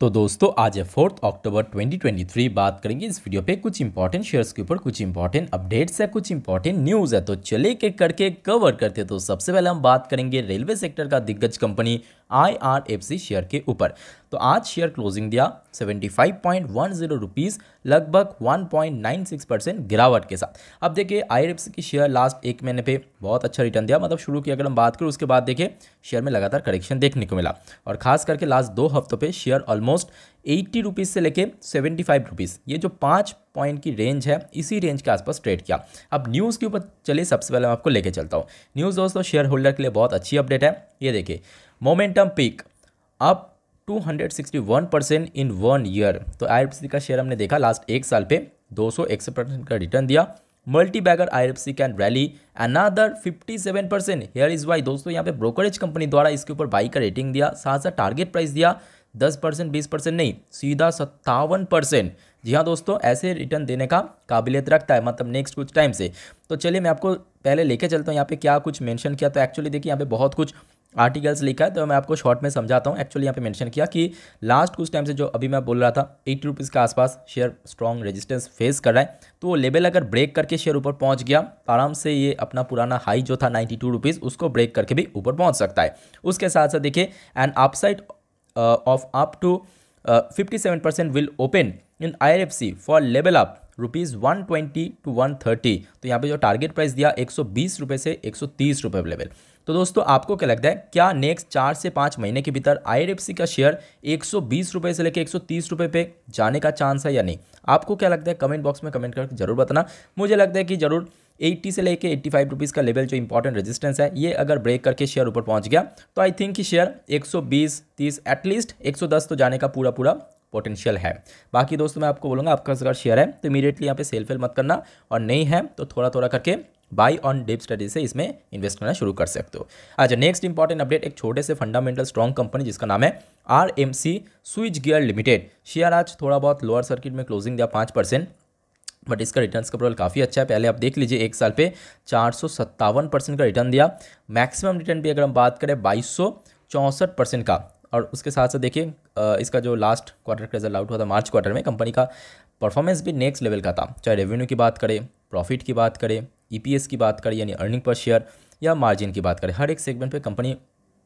तो दोस्तों आज है फोर्थ अक्टूबर 2023 बात करेंगे इस वीडियो पे कुछ इंपॉर्टेंट शेयर्स के ऊपर कुछ इंपॉर्टेंट अपडेट्स है कुछ इंपॉर्टेंट न्यूज़ है तो चले के करके कवर करते तो सबसे पहले हम बात करेंगे रेलवे सेक्टर का दिग्गज कंपनी आईआरएफसी शेयर के ऊपर तो आज शेयर क्लोजिंग दिया 75.10 रुपीस लगभग 1.96 परसेंट गिरावट के साथ अब देखिए आई की शेयर लास्ट एक महीने पे बहुत अच्छा रिटर्न दिया मतलब शुरू की अगर हम बात करें उसके बाद देखिए शेयर में लगातार करेक्शन देखने को मिला और खास करके लास्ट दो हफ्तों पे शेयर ऑलमोस्ट एट्टी रुपीज़ से लेके सेवेंटी फाइव रुपीज़ ये जो पाँच पॉइंट की रेंज है इसी रेंज के आसपास ट्रेड किया अब न्यूज़ के ऊपर चलिए सबसे पहले मैं आपको लेके चलता हूँ न्यूज़ दोस्तों शेयर होल्डर के लिए बहुत अच्छी अपडेट है ये देखिए momentum pick up 261 percent in one year तो आई का शेयर हमने देखा लास्ट एक साल पे दो परसेंट का रिटर्न दिया multi bagger I F C can rally another 57 percent here is why दोस्तों यहाँ पे ब्रोकरेज कंपनी द्वारा इसके ऊपर बाई का रेटिंग दिया साथ साथ टारगेट प्राइस दिया 10 परसेंट बीस परसेंट नहीं सीधा सत्तावन परसेंट जी हाँ दोस्तों ऐसे रिटर्न देने का काबिलियत रखता है मतलब नेक्स्ट कुछ टाइम से तो चलिए मैं आपको पहले लेके चलता हूँ यहाँ पे क्या कुछ मेंशन किया तो एक्चुअली देखिए यहाँ पे बहुत कुछ आर्टिकल्स लिखा है तो मैं आपको शॉर्ट में समझाता हूँ एक्चुअली यहाँ पे मेंशन किया कि लास्ट कुछ टाइम से जो अभी मैं बोल रहा था एट्टी रुपीज़ के आसपास शेयर स्ट्रॉन्ग रेजिस्टेंस फेस कर रहा है तो वो लेवल अगर ब्रेक करके शेयर ऊपर पहुँच गया आराम से ये अपना पुराना हाई जो था नाइन्टी टू रुपीज़ उसको ब्रेक करके भी ऊपर पहुँच सकता है उसके साथ साथ देखिए and upside of up to fifty seven percent will open in I F C for level up rupees one twenty to one thirty तो यहाँ पे जो टारगेट प्राइस दिया एक सौ बीस रुपये से एक सौ तीस रुपये लेवल तो दोस्तों आपको क्या लगता है क्या नेक्स्ट चार से पाँच महीने के भीतर आई का शेयर एक सौ बीस रुपये से लेकर एक सौ तीस रुपये पे जाने का चांस है या नहीं आपको क्या लगता है कमेंट बॉक्स में कमेंट करके जरूर बताना मुझे लगता है कि जरूर 80 से लेके 85 फाइव का लेवल जो इंपॉर्टेंट रेजिस्टेंस है ये अगर ब्रेक करके शेयर ऊपर पहुंच गया तो आई थिंक कि शेयर 120 30 एटलीस्ट 110 तो जाने का पूरा पूरा पोटेंशियल है बाकी दोस्तों मैं आपको बोलूँगा आपका अगर शेयर है तो इमीडिएटली यहाँ पे सेल फेल मत करना और नहीं है तो थोड़ा थोड़ा करके बाई ऑन डिप स्टडी से इसमें इन्वेस्ट करना शुरू कर सकते हो अच्छा नेक्स्ट इंपॉर्टेंट अपडेट एक छोटे से फंडामेंटल स्ट्रॉन्ग कंपनी जिसका नाम है R M C switch gear limited share आज थोड़ा बहुत लोअर सर्किट में क्लोजिंग दिया पाँच परसेंट बट इसका रिटर्न का प्रोफाइल काफ़ी अच्छा है पहले आप देख लीजिए एक साल पे चार परसेंट का रिटर्न दिया मैक्सिमम रिटर्न भी अगर हम बात करें बाईस चौंसठ परसेंट का और उसके साथ साथ देखिए इसका जो लास्ट क्वार्टर का रिजल्ट आउट हुआ था मार्च क्वार्टर में कंपनी का परफॉर्मेंस भी नेक्स्ट लेवल का था चाहे रेवेन्यू की बात करें प्रॉफिट की बात करें ईपीएस की बात करें यानी अर्निंग पर शेयर या मार्जिन की बात करें हर एक सेगमेंट पे कंपनी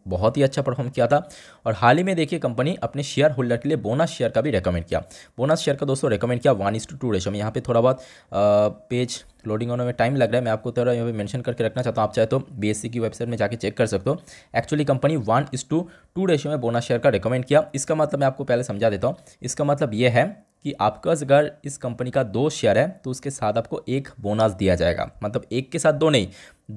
बहुत ही अच्छा परफॉर्म किया था और हाल ही में देखिए कंपनी अपने शेयर होल्डर के लिए बोनस शेयर का भी रेकमेंड किया बोनस शेयर का दोस्तों रेकमेंड किया one is to two ratio में यहाँ पे थोड़ा बहुत पेज लोडिंग होने में टाइम लग रहा है मैं आपको थोड़ा यहाँ पे मेंशन करके रखना चाहता हूँ आप चाहे तो बी की वेबसाइट में जाकर चेक कर सकते हो actually company one is to two ratio में बोनस शेयर का रिकमेंड किया इसका मतलब मैं आपको पहले समझा देता हूँ इसका मतलब ये है कि आपका अगर इस कंपनी का दो शेयर है तो उसके साथ आपको एक बोनस दिया जाएगा मतलब एक के साथ दो नहीं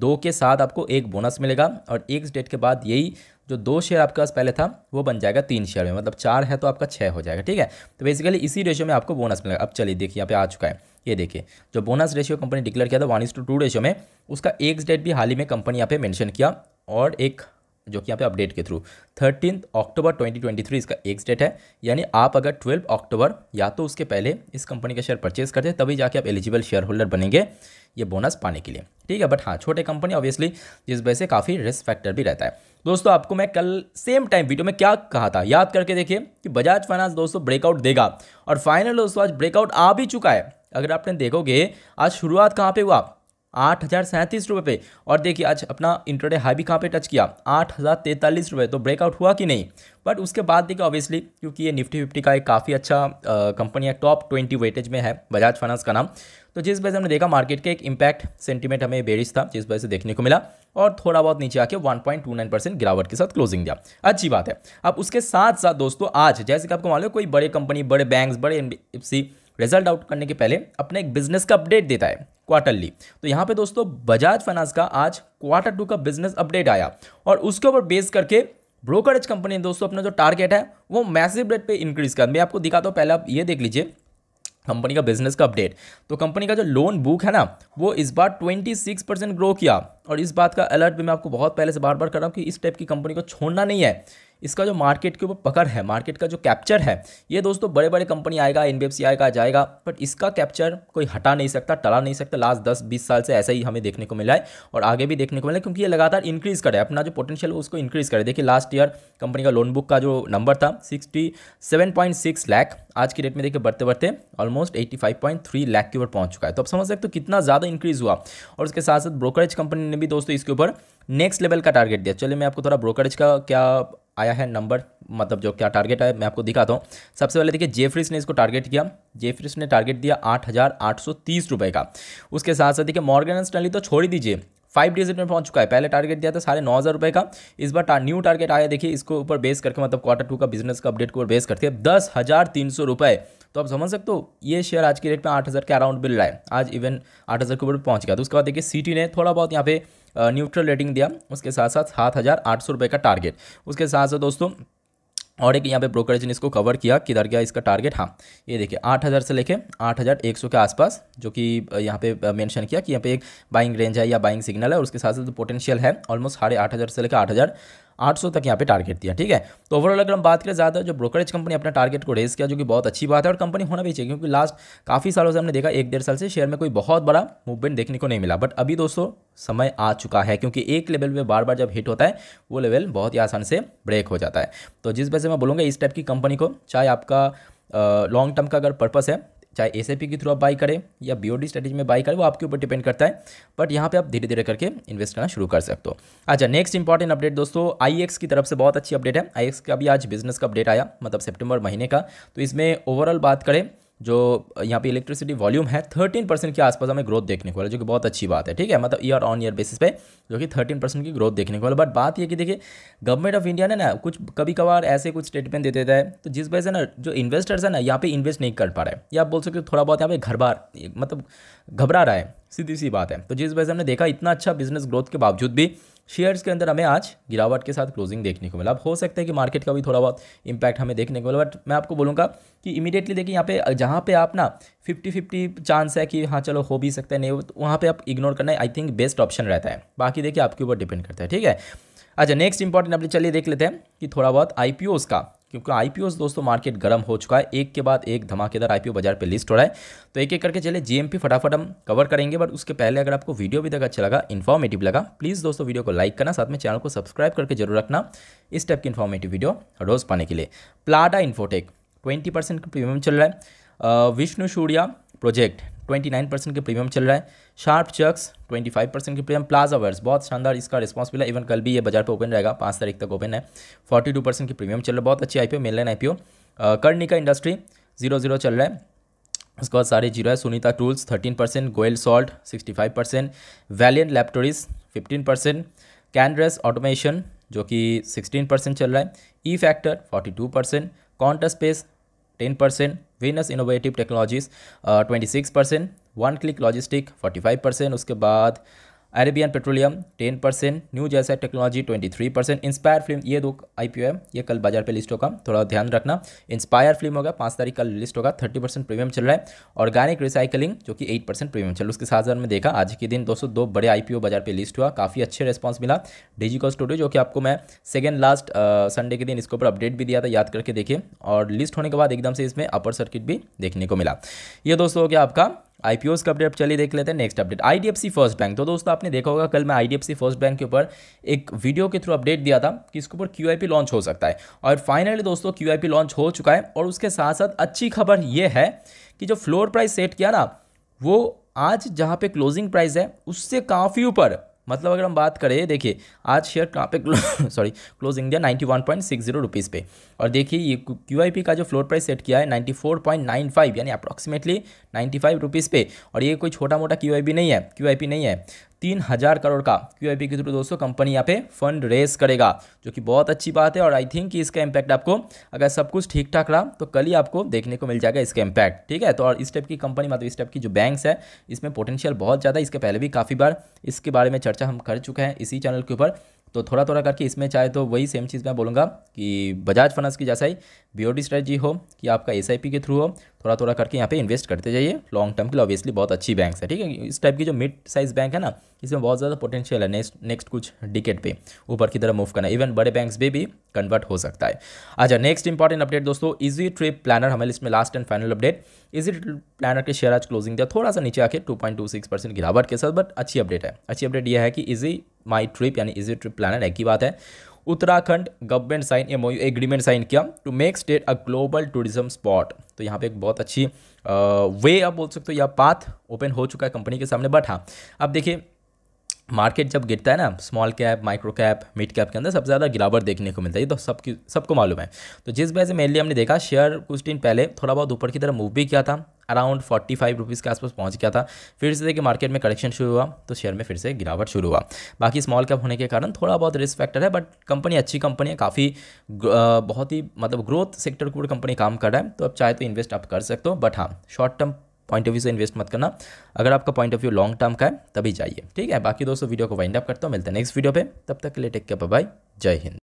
दो के साथ आपको एक बोनस मिलेगा और एक डेट के बाद यही जो दो शेयर आपके पास पहले था वो बन जाएगा तीन शेयर में मतलब चार है तो आपका छः हो जाएगा ठीक है तो बेसिकली इसी रेशियो में आपको बोनस मिलेगा अब चलिए देखिए यहाँ पे आ चुका है ये देखिए जो बोनस रेशियो कंपनी डिक्लेयर किया था one is to two ratio में उसका एक डेट भी हाल ही में कंपनी यहाँ पे मैंशन किया और एक जो कि यहाँ पे अपडेट के थ्रू थर्टीन अक्टूबर 2023 इसका एक डेट है यानी आप अगर 12 अक्टूबर या तो उसके पहले इस कंपनी का शेयर परचेज करते हैं तभी जाके आप एलिजिबल शेयर होल्डर बनेंगे ये बोनस पाने के लिए ठीक है बट हाँ छोटे कंपनी ऑब्वियसली जिस वजह से काफ़ी रिस्क फैक्टर भी रहता है दोस्तों आपको मैं कल सेम टाइम वीडियो में क्या कहा था याद करके देखिए कि बजाज फाइनेंस दोस्तों ब्रेकआउट देगा और फाइनल दोस्तों आज ब्रेकआउट आ भी चुका है अगर आपने देखोगे आज शुरुआत कहाँ पर हुआ आठ हज़ार सैंतीस रुपये पे और देखिए आज अपना इंटरडे हाई भी कहाँ पे टच किया आठ हज़ार तैंतालीस रुपये तो ब्रेकआउट हुआ कि नहीं बट उसके बाद देखिए ऑब्वियसली क्योंकि ये निफ्टी फिफ्टी का एक काफ़ी अच्छा कंपनी है टॉप ट्वेंटी वेटेज में है बजाज फाइनेंस का नाम तो जिस वजह से हमने देखा मार्केट के एक इम्पैक्ट सेंटीमेंट हमें बेरिज था जिस वजह से देखने को मिला और थोड़ा बहुत नीचे आके 1.29 परसेंट गिरावट के साथ क्लोजिंग दिया अच्छी बात है अब उसके साथ साथ दोस्तों आज जैसे कि आपको मालूम कोई बड़े कंपनी बड़े बैंक्स बड़े एन रिजल्ट आउट करने के पहले अपने एक बिजनेस का अपडेट देता है क्वार्टरली तो यहाँ पे दोस्तों बजाज फाइनेंस का आज क्वार्टर टू का बिजनेस अपडेट आया और उसके ऊपर बेस करके ब्रोकरेज कंपनी ने दोस्तों अपना जो टारगेट है वो मैसिव रेट पे इंक्रीज़ कर मैं आपको दिखाता हूँ पहले आप ये देख लीजिए कंपनी का बिजनेस का अपडेट तो कंपनी का जो लोन बुक है ना वो इस बार 26 परसेंट ग्रो किया और इस बात का अलर्ट भी मैं आपको बहुत पहले से बार बार कर रहा हूँ कि इस टाइप की कंपनी को छोड़ना नहीं है इसका जो मार्केट के ऊपर पकड़ है मार्केट का जो कैप्चर है ये दोस्तों बड़े बड़े कंपनी आएगा एन आएगा जाएगा बट इसका कैप्चर कोई हटा नहीं सकता टला नहीं सकता लास्ट दस बीस साल से ऐसा ही हमें देखने को मिला है और आगे भी देखने को मिला है क्योंकि ये लगातार इंक्रीज़ करे अपना जो पोटेंशियल है उसको इंक्रीज़ करे देखिए लास्ट ईयर कंपनी का लोन बुक का जो नंबर था sixty seven point six lakh आज की डेट में देखिए बढ़ते बढ़ते almost eighty five point three lakh के ऊपर पहुंच चुका है तो आप समझ सकते हो कितना ज़्यादा इंक्रीज़ हुआ और उसके साथ साथ ब्रोकरेज कंपनी ने भी दोस्तों इसके ऊपर नेक्स्ट लेवल का टारगेट दिया चलिए मैं आपको थोड़ा ब्रोकरेज का क्या आया है नंबर मतलब जो क्या टारगेट है मैं आपको दिखाता हूँ सबसे पहले देखिए जेफ्रिस ने इसको टारगेट किया जेफ्रिस ने टारगेट दिया आठ हज़ार आठ सौ तीस रुपये का उसके साथ साथ देखिए मॉर्गन स्टैनली तो छोड़ ही दीजिए फाइव डिजिट में पहुंच चुका है पहले टारगेट दिया था साढ़े नौ हज़ार रुपये का इस बार न्यू टारगेट आया देखिए इसको ऊपर बेस करके मतलब क्वार्टर टू का बिजनेस का अपडेट को ऊपर बेस करके दस हज़ार तीन सौ रुपये तो आप समझ सकते हो ये शेयर आज की रेट में आठ हज़ार के अराउंड मिल रहा है आज इवन आठ हज़ार के ऊपर पहुंच गया तो उसके बाद देखिए सिटी ने थोड़ा बहुत यहाँ पे न्यूट्रल रेटिंग दिया उसके साथ साथ सात हज़ार आठ सौ रुपये का टारगेट उसके साथ साथ दोस्तों और एक यहाँ पे ब्रोकरेज ने इसको कवर किया किधर गया इसका टारगेट हाँ ये देखिए 8000 से लेके 8100 के आसपास जो कि यहाँ पे मेंशन किया कि यहाँ पे एक बाइंग रेंज है या बाइंग सिग्नल है और उसके साथ साथ तो पोटेंशियल है ऑलमोस्ट साढ़े आठ से लेकर आठ 800 तक यहाँ पे टारगेट दिया ठीक है तो ओवरऑल अगर हम बात करें ज़्यादा जो ब्रोकरेज कंपनी अपना टारगेट को रेस किया जो कि बहुत अच्छी बात है और कंपनी होना भी चाहिए क्योंकि लास्ट काफ़ी सालों से हमने देखा एक डेढ़ साल से शेयर में कोई बहुत बड़ा मूवमेंट देखने को नहीं मिला बट अभी दोस्तों समय आ चुका है क्योंकि एक लेवल में बार बार जब हिट होता है वो लेवल बहुत ही आसान से ब्रेक हो जाता है तो जिस वजह से मैं बोलूँगा इस टाइप की कंपनी को चाहे आपका लॉन्ग टर्म का अगर पर्पस है चाहे एस के थ्रू आप बाई करें या बी स्ट्रेटेजी में बाई करें वो आपके ऊपर डिपेंड करता है बट यहाँ पर आप धीरे धीरे करके इन्वेस्ट करना शुरू कर सकते हो अच्छा नेक्स्ट इंपॉर्टेंट अपडेट दोस्तों आई की तरफ से बहुत अच्छी अपडेट है आई का भी आज बिजनेस का अपडेट आया मतलब सेप्टेम्बर महीने का तो इसमें ओवरऑल बात करें जो यहाँ पे इलेक्ट्रिसिटी वॉल्यूम है थर्टीन परसेंट के आसपास हमें ग्रोथ देखने को वाला जो कि बहुत अच्छी बात है ठीक है मतलब ईयर ऑन ईयर बेसिस पे जो कि थर्टीन परसेंट की ग्रोथ देखने को वाला बट बात ये कि देखिए गवर्नमेंट ऑफ इंडिया ने ना कुछ कभी कभार ऐसे कुछ स्टेटमेंट दे देता है तो जिस वजह से ना जो इन्वेस्टर्स है ना यहाँ पर इन्वेस्ट नहीं कर पा रहे या आप बोल सकते हो थोड़ा बहुत यहाँ पर घर बार मतलब घबरा रहा है सीधी सी बात है तो जिस वजह से हमने देखा इतना अच्छा बिजनेस ग्रोथ के बावजूद भी शेयर्स के अंदर हमें आज गिरावट के साथ क्लोजिंग देखने को मिला अब हो सकता है कि मार्केट का भी थोड़ा बहुत इंपैक्ट हमें देखने को मिला बट मैं आपको बोलूँगा कि इमीडिएटली देखिए यहाँ पे जहाँ पे आप ना फिफ्टी फिफ्टी चांस है कि हाँ चलो हो भी सकता है नहीं वहाँ पर आप इग्नोर करना है आई थिंक बेस्ट ऑप्शन रहता है बाकी देखिए आपके ऊपर डिपेंड करता है ठीक है अच्छा नेक्स्ट इंपॉर्टेंट अपने चलिए देख लेते हैं कि थोड़ा बहुत आई का क्योंकि आई दोस्तों मार्केट गर्म हो चुका है एक के बाद एक धमाकेदार आई बाजार पर लिस्ट हो रहा है तो एक एक करके चले जीएमपी फटाफट हम कवर करेंगे बट उसके पहले अगर आपको वीडियो भी तक अच्छा लगा इन्फॉर्मेटिव लगा प्लीज़ दोस्तों वीडियो को लाइक करना साथ में चैनल को सब्सक्राइब करके जरूर रखना इस टाइप की इन्फॉर्मेटिव वीडियो रोज़ पाने के लिए प्लाडा इन्फोटेक ट्वेंटी परसेंट का प्रीमियम चल रहा है Vishnu Surya project twenty nine percent के प्रीमियम चल रहा है शार्प चक्स 25 परसेंट की प्रीमियम प्लाजा वर्स बहुत शानदार इसका रिस्पांस मिला इवन कल भी ये बाजार पर ओपन रहेगा पाँच तारीख तक ओपन है 42 परसेंट की प्रीमियम चल रहा है बहुत अच्छी IPO main line IPO Karnika industry zero zero चल रहा है उसके बाद सारे जीरो है Sunita tools thirteen percent Goyal salt sixty five percent Valiant laboratories fifteen percent automation जो कि सिक्सटीन परसेंट चल रहा है E factor forty two percent space ten percent Venus innovative technologies twenty six percent one click logistic 45 percent उसके बाद Arabian petroleum 10 percent new Jaisa technology 23 percent inspire film ये दो IPO है ये कल बाजार पे लिस्ट होगा थोड़ा ध्यान रखना इंस्पायर फिल्म होगा पाँच तारीख का लिस्ट होगा 30 परसेंट प्रीमियम चल रहा है ऑर्गेनिक रिसाइकलिंग जो कि 8 परसेंट प्रीमियम चल रहा है उसके साथ साथ में देखा आज के दिन दोस्तों दो बड़े आई बाजार पर लिस्ट हुआ काफ़ी अच्छे रिस्पॉन्स मिला डिजिकॉल स्टूडियो जो कि आपको मैं सेकेंड लास्ट संडे के दिन इसके ऊपर अपडेट भी दिया था याद करके देखिए और लिस्ट होने के बाद एकदम से इसमें अपर सर्किट भी देखने को मिला ये दोस्तों हो गया आपका आईपीओस का अपडेट चलिए देख लेते हैं next update IDFC first bank तो दोस्तों आपने देखा होगा कल मैं आईडीएफसी फर्स्ट बैंक के ऊपर एक वीडियो के थ्रू अपडेट दिया था कि इसके ऊपर पी लॉन्च हो सकता है और फाइनली दोस्तों पी लॉन्च हो चुका है और उसके साथ साथ अच्छी खबर ये है कि जो फ्लोर प्राइस सेट किया ना वो आज जहाँ पे क्लोजिंग प्राइस है उससे काफ़ी ऊपर मतलब अगर हम बात करें देखिए आज शेयर कहाँ पे सॉरी क्लोजिंग दिया ninety one point six zero rupees पे और देखिए ये क्यू का जो फ्लोर प्राइस सेट किया है ninety four point nine five यानी अप्रॉक्सीमेटली नाइन्टी फाइव रुपीज़ पे और ये कोई छोटा मोटा क्यू नहीं है क्यू नहीं है तीन हज़ार करोड़ का क्यू आई पी के थ्रू दोस्तों कंपनी यहाँ पे फंड रेस करेगा जो कि बहुत अच्छी बात है और आई थिंक कि इसका इम्पैक्ट आपको अगर सब कुछ ठीक ठाक रहा तो कल ही आपको देखने को मिल जाएगा इसका इम्पैक्ट ठीक है तो और इस टाइप की कंपनी मतलब इस टाइप की जो बैंक्स है इसमें पोटेंशियल बहुत ज़्यादा इसके पहले भी काफ़ी बार इसके बारे में चर्चा हम कर चुके हैं इसी चैनल के ऊपर तो थोड़ा थोड़ा करके इसमें चाहे तो वही सेम चीज़ मैं बोलूँगा कि बजाज फाइनेंस की जैसा ही बी स्ट्रेटजी हो कि आपका एस के थ्रू हो थोड़ा थोड़ा करके यहाँ पे इन्वेस्ट करते जाइए लॉन्ग टर्म के लिए ऑब्वियसली बहुत अच्छी बैंक है ठीक है इस टाइप की जो मिड साइज बैंक है ना इसमें बहुत ज़्यादा पोटेंशियल है नेक्स्ट नेक्स्ट कुछ डिकेट पे ऊपर की तरफ मूव करना इवन बड़े बैंक में भी कन्वर्ट हो सकता है अच्छा नेक्स्ट इंपॉर्टेंट अपडेट दोस्तों इजी ट्रिप प्लानर हमारे इसमें last and final update easy trip planner के शेयर आज क्लोजिंग दिया थोड़ा सा नीचे आके two point two six percent गिरावट के साथ बट अच्छी अपडेट है अच्छी अपडेट यह है कि इजी माई ट्रिप यानी इजी ट्रिप प्लानर एक ही बात है Uttarakhand government sign M agreement sign किया to make state a global tourism spot तो यहाँ पे एक बहुत अच्छी वे आप बोल सकते हो या पाथ ओपन हो चुका है कंपनी के सामने बट हाँ अब देखिए मार्केट जब गिरता है ना small cap micro cap mid cap के अंदर सबसे ज़्यादा गिरावट देखने को मिलता है ये तो सबकी सबको मालूम है तो जिस वजह से मेनली हमने देखा शेयर कुछ दिन पहले थोड़ा बहुत ऊपर की तरफ मूव भी किया था अराउंड फोर्टी फाइव रुपीज़ के आसपास पहुंच गया था फिर से देखिए मार्केट में करेक्शन शुरू हुआ तो शेयर में फिर से गिरावट शुरू हुआ बाकी स्मॉल कैप होने के कारण थोड़ा बहुत रिस्क फैक्टर है बट कंपनी अच्छी कंपनी है काफ़ी बहुत ही मतलब ग्रोथ सेक्टर के ऊपर कंपनी काम कर रहा है तो अब चाहे तो इन्वेस्ट आप कर सकते हो बट हाँ short term point of view से इन्वेस्ट मत करना अगर आपका point of view long term का है तभी जाइए ठीक है बाकी दोस्तों वीडियो को वाइंड अप करता हूँ मिलता है नेक्स्ट वीडियो पर तब तक के लिए टेक के बाय जय हिंद